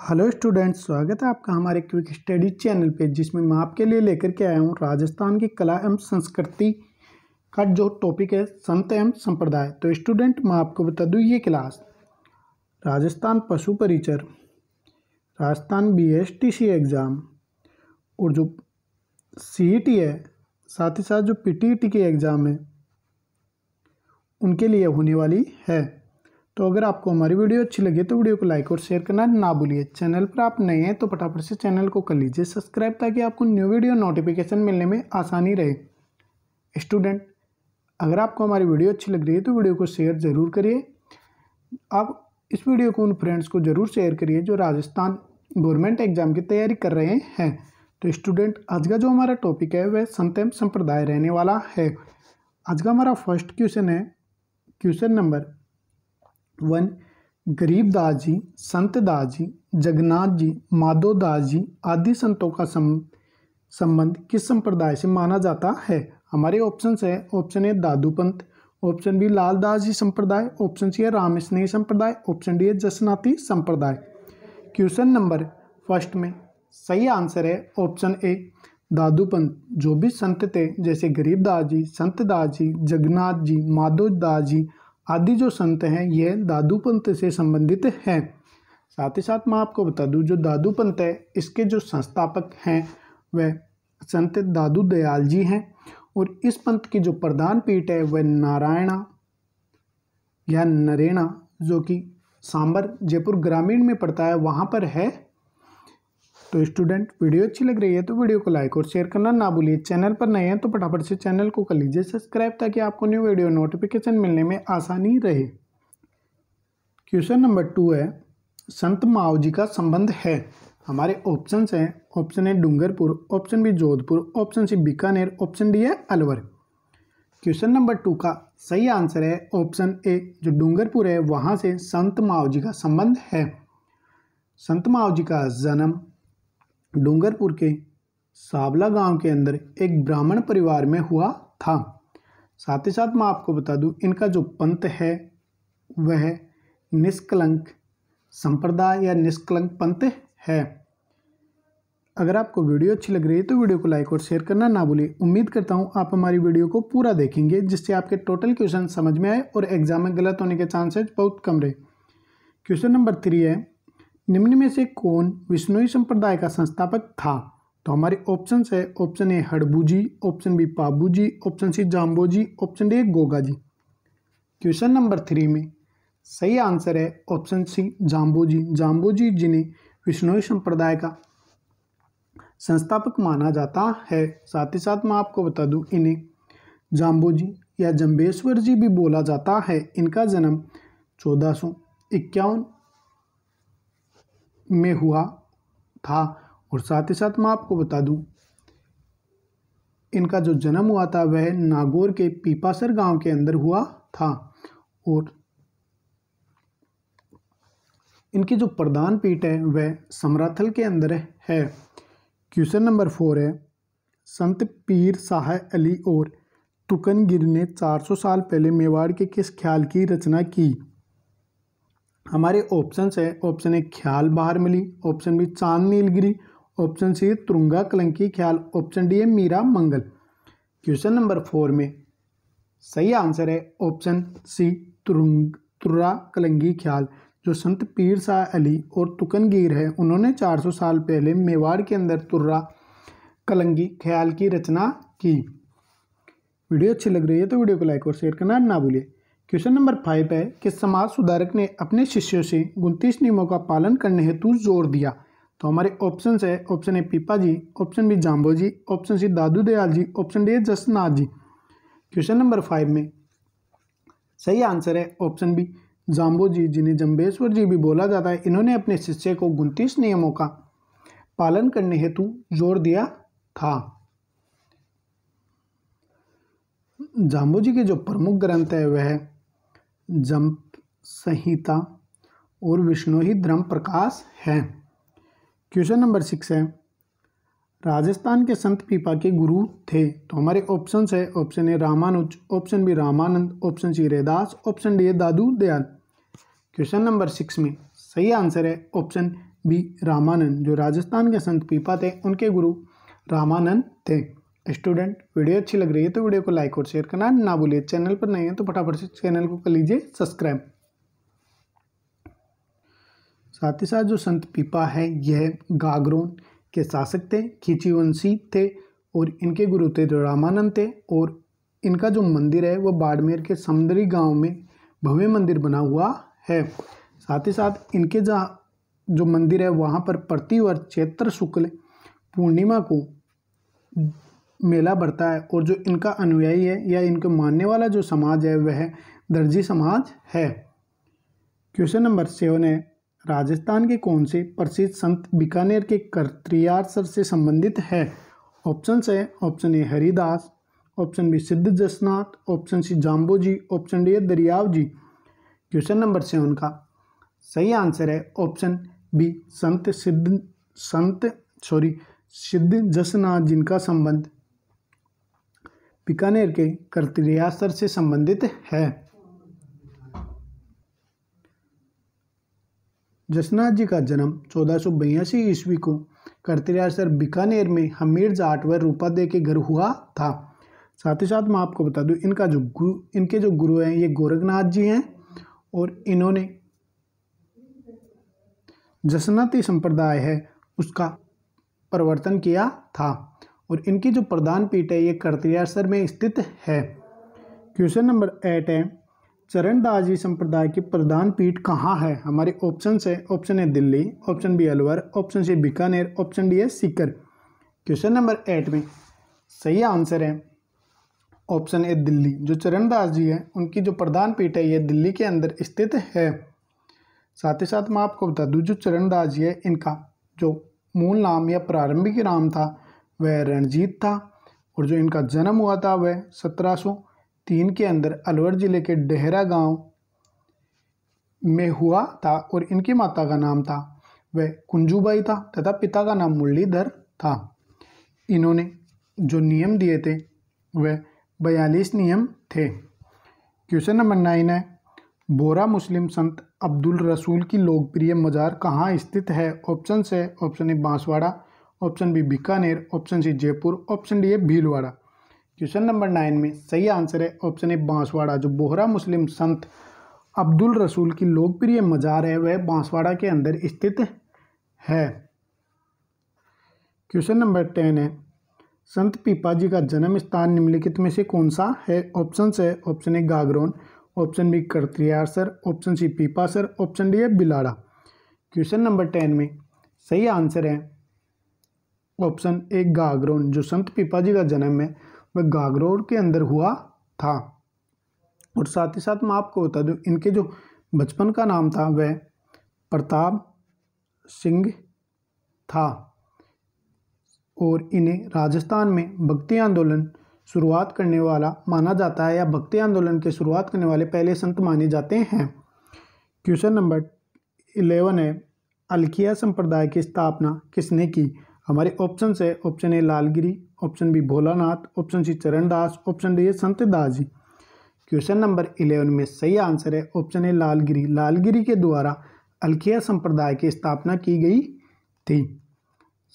hello students स्वागत है आपका हमारे क्विक स्टडी चैनल पे जिसमें मैं आपके लिए लेकर के आया हूँ राजस्थान की कला एवं संस्कृति का जो टॉपिक है संत एवं संप्रदाय तो स्टूडेंट मैं आपको बता दूँ ये क्लास राजस्थान पशु परिचर Rajasthan B S T C exam और जो सी ई टी है साथ ही साथ जो पी टी ई टी के एग्ज़ाम है उनके लिए होने वाली है तो अगर आपको हमारी वीडियो अच्छी लगी तो वीडियो को लाइक और शेयर करना ना भूलिए चैनल पर आप नए हैं तो फटाफट से चैनल को कर लीजिए सब्सक्राइब ताकि आपको न्यू वीडियो नोटिफिकेशन मिलने में आसानी रहे स्टूडेंट अगर आपको हमारी वीडियो अच्छी लग रही है तो वीडियो को शेयर ज़रूर करिए आप इस वीडियो को उन फ्रेंड्स को ज़रूर शेयर करिए जो राजस्थान गवर्नमेंट एग्ज़ाम की तैयारी कर रहे हैं तो स्टूडेंट आज का जो हमारा टॉपिक है वह संतम संप्रदाय रहने वाला है आज का हमारा फर्स्ट क्वेश्चन है question number one Garibdas ji Santdas ji Jagannath ji Madhodas ji आदि संतों का संबंध किस संप्रदाय से माना जाता है हमारे ऑप्शन है option A Dadupanth option B Laldas ji संप्रदाय ऑप्शन सी है राम स्नेह संप्रदाय ऑप्शन डी है जसनाती संप्रदाय क्वेश्चन नंबर फर्स्ट में सही आंसर है ऑप्शन ए दादूपंत जो भी संत थे जैसे गरीबदास जी संतदास जी जगन्नाथ जी माधोदास जी आदि जो संत हैं यह दादू पंथ से संबंधित हैं साथ ही साथ मैं आपको बता दूं जो दादू पंत है इसके जो संस्थापक हैं वह संत दादू दयाल जी हैं और इस पंथ की जो प्रधान पीठ है वह नारायणा या नरेणा जो कि सांबर जयपुर ग्रामीण में पड़ता है वहाँ पर है तो स्टूडेंट वीडियो अच्छी लग रही है तो वीडियो को लाइक और शेयर करना ना भूलिए चैनल पर नए हैं तो फटाफट से चैनल को कर लीजिए सब्सक्राइब ताकि आपको न्यू वीडियो नोटिफिकेशन मिलने में आसानी रहे क्वेश्चन नंबर टू है संत माओ जी का संबंध है हमारे ऑप्शन हैं option A Dungarpur option B Jodhpur option C Bikaner option D है अलवर क्वेश्चन नंबर टू का सही आंसर है ऑप्शन ए जो डूंगरपुर है वहाँ से संत माओ जी का संबंध है संत माओ जी का जन्म डूंगरपुर के सावला गांव के अंदर एक ब्राह्मण परिवार में हुआ था साथ ही साथ मैं आपको बता दूं इनका जो पंथ है वह निष्कलंक संप्रदाय या निष्कलंक पंथ है अगर आपको वीडियो अच्छी लग रही है तो वीडियो को लाइक और शेयर करना ना भूलिए उम्मीद करता हूँ आप हमारी वीडियो को पूरा देखेंगे जिससे आपके टोटल क्वेश्चन समझ में आए और एग्जाम में गलत होने के चांसेज बहुत कम रहे क्वेश्चन नंबर थ्री है निम्न में से कौन विष्णुई संप्रदाय का संस्थापक था तो हमारे ऑप्शन है option A Harbuji option B Pabuji option C Jambhoji option D Gogaji question number three में सही आंसर है ऑप्शन सी जाम्बोजी जाम्बोजी जिन्हें विष्णुई संप्रदाय का संस्थापक माना जाता है साथ ही साथ मैं आपको बता दूं इन्हें जाम्बोजी या जम्बेश्वर जी भी बोला जाता है इनका जन्म चौदह सौ इक्यावन में हुआ था और साथ ही साथ मैं आपको बता दूं इनका जो जन्म हुआ था वह नागौर के पीपासर गांव के अंदर हुआ था और इनकी जो प्रधान पीठ है वह समराथल के अंदर है क्वेश्चन नंबर फोर है संत पीर शाह अली और तुकनगिर ने 400 साल पहले मेवाड़ के किस ख्याल की रचना की हमारे ऑप्शन है ऑप्शन ए ख्याल बाहर मिली option B Chand Nilgiri option C Turanga Kalanki ख्याल ऑप्शन डी है Meera Mangal question number four में सही आंसर है ऑप्शन सी तुरंग तुर्रा कलंगी ख्याल जो संत पीर शाह अली और तुकनगीर है उन्होंने 400 साल पहले मेवाड़ के अंदर तुर्रा कलंगी ख्याल की रचना की वीडियो अच्छी लग रही है तो वीडियो को लाइक और शेयर करना ना भूलिए क्वेश्चन नंबर फाइव है कि समाज सुधारक ने अपने शिष्यों से उनतीस नियमों का पालन करने हेतु जोर दिया तो हमारे ऑप्शन है option A Pipa ji option B Jambho ji option C Dadu Dayal ji option D Jasnath ji question number five में सही आंसर है ऑप्शन बी जाम्बो जी जिन्हें जम्बेश्वर जी भी बोला जाता है इन्होंने अपने शिष्य को उनतीस नियमों का पालन करने हेतु जोर दिया था जाम्बो जी के जो प्रमुख ग्रंथ है वह है जंप संहिता और विष्णु ही धर्म प्रकाश है क्वेश्चन नंबर सिक्स है राजस्थान के संत पीपा के गुरु थे तो हमारे ऑप्शन है option A Ramanuj option B Ramanand option C Raidas option D है Dadu Dayal question number six में सही आंसर है ऑप्शन बी रामानंद जो राजस्थान के संत पीपा थे उनके गुरु रामानंद थे स्टूडेंट वीडियो अच्छी लग रही है तो वीडियो को लाइक और शेयर करना ना भूलिए चैनल पर नहीं है तो फटाफट से चैनल को कर लीजिए सब्सक्राइब साथ ही साथ जो संत पीपा है यह गागरोन के शासक थे खींचीवंशी थे और इनके गुरु थे रामानंद थे और इनका जो मंदिर है वह बाड़मेर के समंदरी गांव में भव्य मंदिर बना हुआ है साथ ही साथ इनके जहाँ जो मंदिर है वहाँ पर प्रतिवर्ष चैत्र शुक्ल पूर्णिमा को मेला बढ़ता है और जो इनका अनुयायी है या इनको मानने वाला जो समाज है वह दर्जी समाज है क्वेश्चन नंबर सेवन है राजस्थान के कौन से प्रसिद्ध संत बीकानेर के करत्रियार से संबंधित है ऑप्शन है option A Haridas option B Siddh Jasnath option C Jambho ji option D है Dariyav ji question number seven का सही आंसर है ऑप्शन बी संत सिद्ध संत सॉरी सिद्ध जसनाथ जिनका संबंध बीकानेर के करतरिया से संबंधित है जसनाथ जी का जन्म चौदह ईस्वी को करतरियासर बीकानेर में हमीर जाट व रूपादे के घर हुआ था साथ ही साथ मैं आपको बता दूं इनका जो गुरु इनके जो गुरु हैं ये गोरखनाथ जी हैं और इन्होंने जसनाती संप्रदाय है उसका परिवर्तन किया था और इनकी जो प्रधान पीठ है ये करतियासर में स्थित है क्वेश्चन नंबर एट है चरणदास जी संप्रदाय की प्रधान पीठ कहाँ है हमारे ऑप्शन है ऑप्शन है Delhi option B Alwar option C Bikaner option D है सीकर क्वेश्चन नंबर एट में सही आंसर है ऑप्शन ए दिल्ली जो चरणदास जी है उनकी जो प्रधान पीठ है ये दिल्ली के अंदर स्थित है साथ ही साथ मैं आपको बता दूँ जो चरणदास जी है इनका जो मूल नाम या प्रारंभिक नाम था वह रणजीत था और जो इनका जन्म हुआ था वह सत्रह तीन के अंदर अलवर ज़िले के डेहरा गांव में हुआ था और इनकी माता का नाम था वह कुंजूबाई था तथा पिता का नाम मुरलीधर था इन्होंने जो नियम दिए थे वह बयालीस नियम थे क्वेश्चन नंबर नाइन है बोरा मुस्लिम संत अब्दुल रसूल की लोकप्रिय मज़ार कहाँ स्थित है ऑप्शन से option A Banswara option B Bikaner option C Jaipur option D है भीलवाड़ा क्वेश्चन नंबर नाइन में सही आंसर है ऑप्शन ए बांसवाड़ा जो बोहरा मुस्लिम संत अब्दुल रसूल की लोकप्रिय मज़ार है वह बांसवाड़ा के अंदर स्थित है क्वेश्चन नंबर टेन है संत पीपा जी का जन्म स्थान निम्नलिखित में से कौन सा है ऑप्शन है option A Gagron option B Katariyasar option C Pipasar option D है बिलाड़ा क्वेश्चन नंबर टेन में सही आंसर है ऑप्शन ए गागरोन जो संत पिपा जी का जन्म है वह गागरोन के अंदर हुआ था और साथ ही साथ मैं आपको बता दूँ इनके जो बचपन का नाम था वह प्रताप सिंह था और इन्हें राजस्थान में भक्ति आंदोलन शुरुआत करने वाला माना जाता है या भक्ति आंदोलन के शुरुआत करने वाले पहले संत माने जाते हैं क्वेश्चन नंबर इलेवन है अलखिया संप्रदाय की स्थापना किसने की हमारे ऑप्शन है option A Lalgiri option B Bholanath option C Charan Das option D है Sant Das ji question number eleven में सही आंसर है ऑप्शन ए लालगिरी लालगिरी के द्वारा अलखिया संप्रदाय की स्थापना की गई थी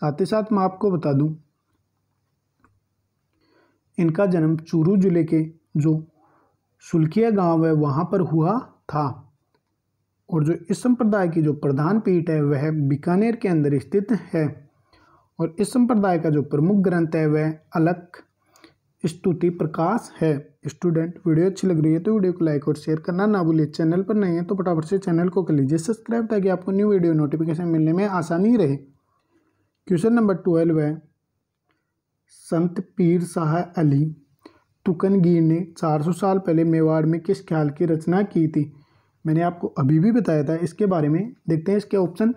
साथ ही साथ मैं आपको बता दूं इनका जन्म चूरू जिले के जो सुलखिया गांव है वहां पर हुआ था और जो इस संप्रदाय की जो प्रधान पीठ है वह बीकानेर के अंदर स्थित है और इस संप्रदाय का जो प्रमुख ग्रंथ है वह अलख स्तुति प्रकाश है स्टूडेंट वीडियो अच्छी लग रही है तो वीडियो को लाइक और शेयर करना ना भूलिए चैनल पर नहीं है तो फटाफट से चैनल को कर लीजिए सब्सक्राइब ताकि आपको न्यू वीडियो नोटिफिकेशन मिलने में आसानी रहे क्वेश्चन नंबर ट्वेल्व है संत पीर शाह अली तुकनगीर ने 400 साल पहले मेवाड़ में किस ख्याल की रचना की थी मैंने आपको अभी भी बताया था इसके बारे में देखते हैं इसके ऑप्शन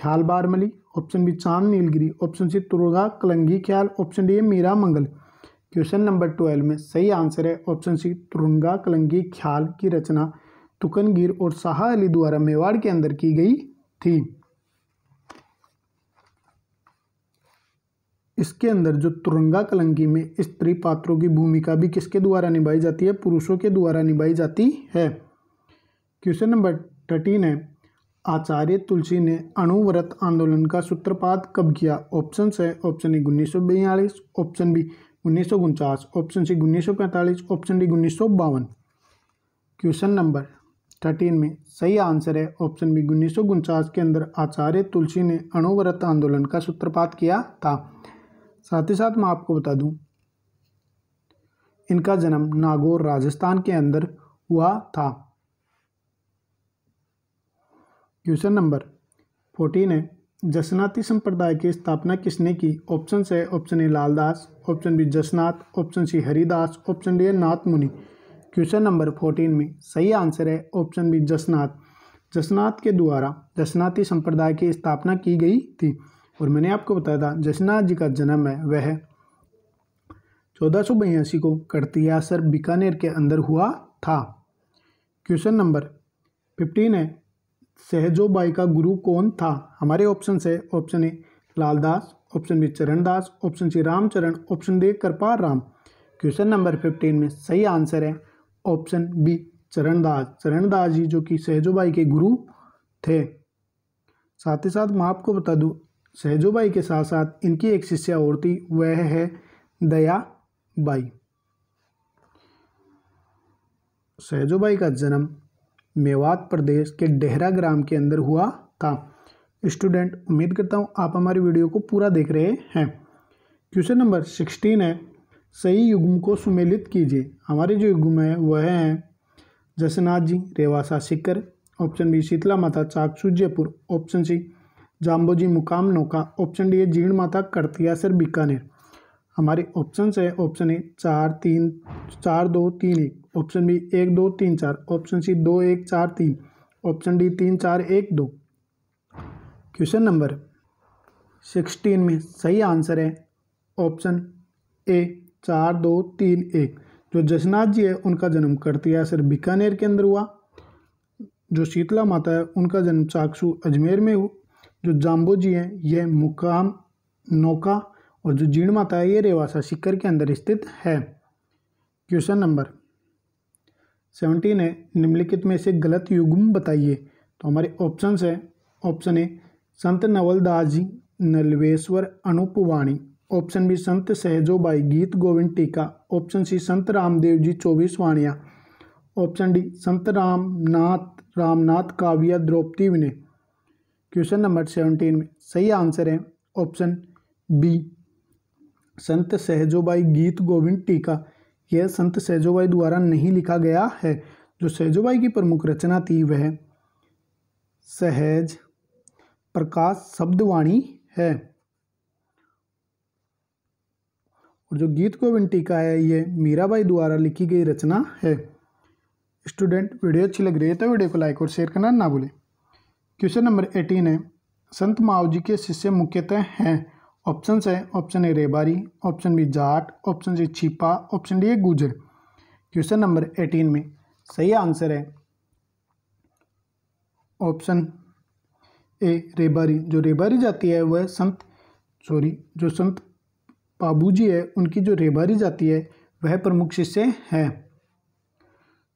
ख्याल बारमली option B Chand Nilgiri option सी तुर्गा कलंगी ख्याल ऑप्शन डी है Meera Mangal question number twelve में सही आंसर है ऑप्शन सी तुरंगा कलंगी ख्याल की रचना तुकनगिर और शाह अली द्वारा मेवाड़ के अंदर की गई थी इसके अंदर जो तुरंगा कलंगी में स्त्री पात्रों की भूमिका भी किसके द्वारा निभाई जाती है पुरुषों के द्वारा निभाई जाती है क्वेश्चन नंबर थर्टीन है आचार्य तुलसी ने अणुव्रत आंदोलन का सूत्रपात कब किया ऑप्शन है ऑप्शन ए उन्नीस सौ बयालीस ऑप्शन बी उन्नीस सौ उनचास ऑप्शन सी उन्नीस सौ पैंतालीस ऑप्शन डी उन्नीस सौ बावन क्वेश्चन नंबर थर्टीन में सही आंसर है ऑप्शन बी उन्नीस सौ उनचास के अंदर आचार्य तुलसी ने अणुव्रत आंदोलन का सूत्रपात किया था साथ ही साथ मैं आपको बता दूं इनका जन्म नागौर राजस्थान के अंदर हुआ था क्वेश्चन नंबर फोर्टीन है जसनाती संप्रदाय की स्थापना किसने की ऑप्शन है option A Laldas option B Jasnath option C Haridas option D है नाथ मुनि क्वेश्चन नंबर फोर्टीन में सही आंसर है ऑप्शन बी जसनाथ जसनाथ के द्वारा जसनाती संप्रदाय की स्थापना की गई थी और मैंने आपको बताया था जसनाथ जी का जन्म है वह चौदह सौ बयासी को करतियासर बीकानेर के अंदर हुआ था क्वेश्चन नंबर फिफ्टीन है सहजोबाई का गुरु कौन था हमारे ऑप्शन है option A Laldas option B Charandas option C Ramcharan option D Kripa Ram question number fifteen में सही आंसर है ऑप्शन बी चरणदास चरणदास जी जो कि सहजोबाई के गुरु थे साथ ही साथ मैं आपको बता दूँ सहजोबाई के साथ साथ इनकी एक शिष्या और थी वह है दया बाई सहजोबाई का जन्म मेवात प्रदेश के डेहरा ग्राम के अंदर हुआ था स्टूडेंट उम्मीद करता हूँ आप हमारी वीडियो को पूरा देख रहे हैं क्वेश्चन नंबर सिक्सटीन है सही युग्म को सुमेलित कीजिए हमारे जो युग्म है वह हैं जसनाथ जी रेवासा सिकर ऑप्शन बी शीतला माता चाक सूर्यपुर ऑप्शन सी जाम्बोजी मुकाम नौका ऑप्शन डी है जीण माता करतियासर बीकानेर हमारे ऑप्शन है ऑप्शन ए चार तीन चार दो तीन एक ऑप्शन बी एक दो तीन चार ऑप्शन सी दो एक चार तीन ऑप्शन डी तीन चार एक दो क्वेश्चन नंबर सिक्सटीन में सही आंसर है ऑप्शन ए चार दो तीन एक जो जसनाथ जी है उनका जन्म करतिया सर बीकानेर के अंदर हुआ जो शीतला माता है उनका जन्म चाकसू अजमेर में हुआ जो जाम्बू जी हैं यह मुकाम नौका और जो जीण माता है ये रेवासा शिखर के अंदर स्थित है क्वेश्चन नंबर सेवनटीन है निम्नलिखित में से गलत युग्म बताइए तो हमारे ऑप्शंस है option A Sant Navaldas ji Nalveshwar Anupvani option B Sant Sahjobai गीत गोविंद टीका ऑप्शन सी संत रामदेव जी चौबीस वाणिया option D Sant Ramnath Ramnath Kaviya Draupadi Vinay question number seventeen में सही आंसर है ऑप्शन बी संत सहजोबाई गीत गोविंद टीका यह संत सहजोबाई द्वारा नहीं लिखा गया है जो सहजोबाई की प्रमुख रचना थी वह सहज प्रकाश शब्दवाणी है और जो गीत गोविंद टीका है यह मीराबाई द्वारा लिखी गई रचना है स्टूडेंट वीडियो अच्छी लग रही है तो वीडियो को लाइक और शेयर करना ना भूलें क्वेश्चन नंबर एटीन है संत माओ जी के शिष्य मुख्यतः हैं ऑप्शन है option A Rebari option B Jat option C Chhipa option D है गुजर क्वेश्चन नंबर एटीन में सही आंसर है ऑप्शन ए रेबारी जो रेबारी जाती है वह संत सॉरी जो संत बाबू जी है उनकी जो रेबारी जाती है वह प्रमुख शिष्य है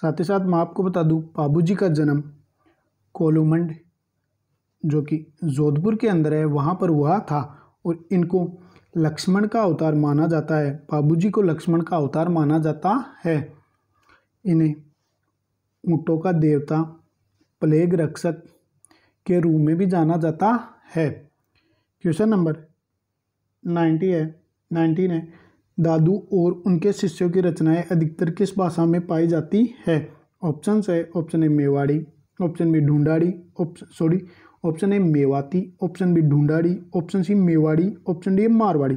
साथ ही साथ मैं आपको बता दूं बाबू का जन्म कोलुमंड जो कि जोधपुर के अंदर है वहाँ पर हुआ था और इनको लक्ष्मण का अवतार माना जाता है बाबूजी को लक्ष्मण का अवतार माना जाता है इन्हें ऊँटों का देवता प्लेग रक्षक के रूप में भी जाना जाता है क्वेश्चन नंबर नाइन्टी है नाइनटीन है दादू और उनके शिष्यों की रचनाएं अधिकतर किस भाषा में पाई जाती है ऑप्शन है option A Mewari option B Dhundhari option sorry option A Mewati option B Dhundhari option C Mewari option D Marwari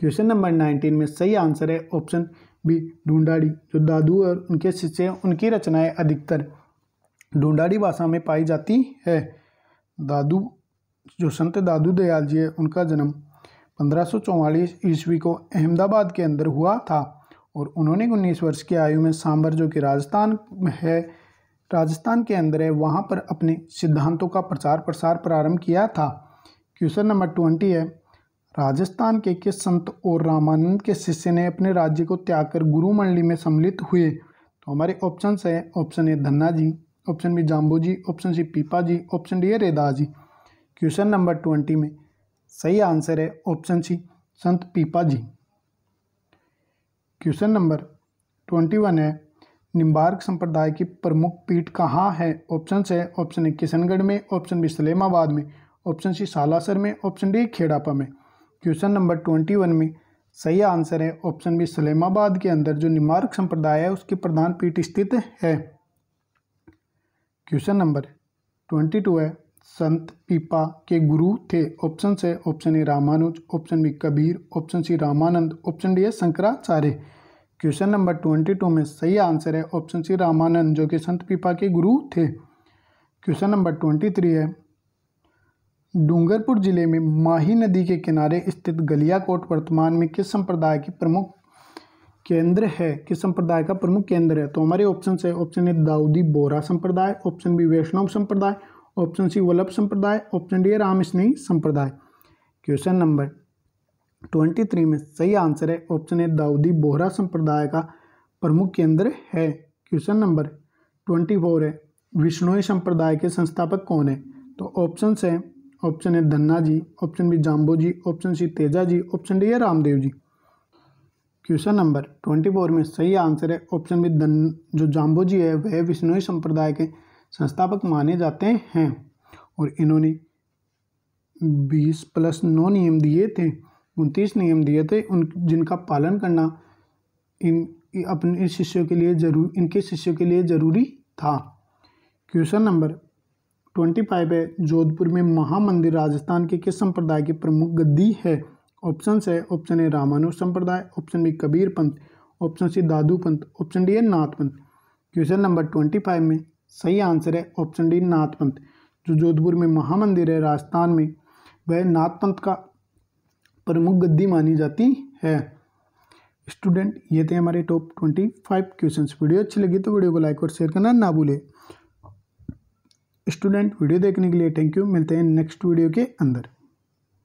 question number nineteen में सही आंसर है ऑप्शन बी ढूंढाड़ी जो दादू और उनके शिष्य हैं उनकी रचनाएं अधिकतर ढूंढाड़ी भाषा में पाई जाती है दादू जो संत दादू दयाल जी है उनका जन्म पंद्रह ईस्वी को अहमदाबाद के अंदर हुआ था और उन्होंने उन्नीस वर्ष की आयु में सांबर जो कि राजस्थान है राजस्थान के अंदर है वहाँ पर अपने सिद्धांतों का प्रचार प्रसार प्रारंभ किया था क्वेश्चन नंबर ट्वेंटी है राजस्थान के किस संत और रामानंद के शिष्य ने अपने राज्य को त्याग कर गुरु मंडली में सम्मिलित हुए तो हमारे ऑप्शन है option A Dhanna ji option B Jambhu ji option C Pipa ji option D है Raidas ji question number twenty में सही आंसर है option C Sant Pipa ji question number twenty one है निम्बार्क संप्रदाय की प्रमुख पीठ कहाँ है ऑप्शन है ऑप्शन ए किशनगढ़ में ऑप्शन बी सलेमाबाद में ऑप्शन सी सालासर में ऑप्शन डी खेड़ापा में क्वेश्चन नंबर ट्वेंटी वन में सही आंसर है ऑप्शन बी सलेमाबाद के अंदर जो निम्बार्क संप्रदाय है उसकी प्रधान पीठ स्थित है क्वेश्चन नंबर ट्वेंटी टू है संत पीपा के गुरु थे ऑप्शन है option A Ramanuj option B Kabir option C Ramanand option D है Shankaracharya question number twenty two में सही आंसर है ऑप्शन सी रामानंद जो कि संत पीपा के गुरु थे क्वेश्चन नंबर ट्वेंटी थ्री है डूंगरपुर जिले में माही नदी के किनारे स्थित गलिया कोट वर्तमान में किस संप्रदाय की प्रमुख केंद्र है किस संप्रदाय का प्रमुख केंद्र है तो हमारे ऑप्शन है ऑप्शन ए दाऊदी बोरा संप्रदाय ऑप्शन बी वैष्णव संप्रदाय ऑप्शन सी वल्लभ संप्रदाय ऑप्शन डी राम स्नेही संप्रदाय क्वेश्चन नंबर ट्वेंटी थ्री में सही आंसर है ऑप्शन ए दाऊदी बोहरा संप्रदाय का प्रमुख केंद्र है क्वेश्चन नंबर ट्वेंटी फोर है विष्णोई संप्रदाय के संस्थापक कौन है तो ऑप्शन है option A Dhanna ji option B Jambho ji option C Teja ji option D है Ramdev ji question number twenty four में सही आंसर है ऑप्शन बी धन जो जाम्बो जी है वह विष्णोई संप्रदाय के संस्थापक माने जाते हैं और इन्होंने बीस प्लस नौ नियम दिए थे उनतीस नियम दिए थे उन जिनका पालन करना इन अपने शिष्यों के लिए जरूर इनके शिष्यों के लिए ज़रूरी था क्वेश्चन नंबर ट्वेंटी फाइव है जोधपुर में महामंदिर राजस्थान के किस संप्रदाय की प्रमुख गद्दी है ऑप्शन है ऑप्शन ए रामानुज संप्रदाय ऑप्शन बी कबीर पंथ ऑप्शन सी दादू पंथ ऑप्शन डी है नाथ पंथ क्वेश्चन नंबर ट्वेंटी फाइव में सही आंसर है ऑप्शन डी नाथ पंथ जो जोधपुर में महामंदिर है राजस्थान में वह नाथ पंथ का प्रमुख गद्दी मानी जाती है स्टूडेंट ये थे हमारे top twenty five question video अच्छी लगी तो वीडियो को लाइक और शेयर करना ना भूलें स्टूडेंट वीडियो देखने के लिए थैंक यू मिलते हैं नेक्स्ट वीडियो के अंदर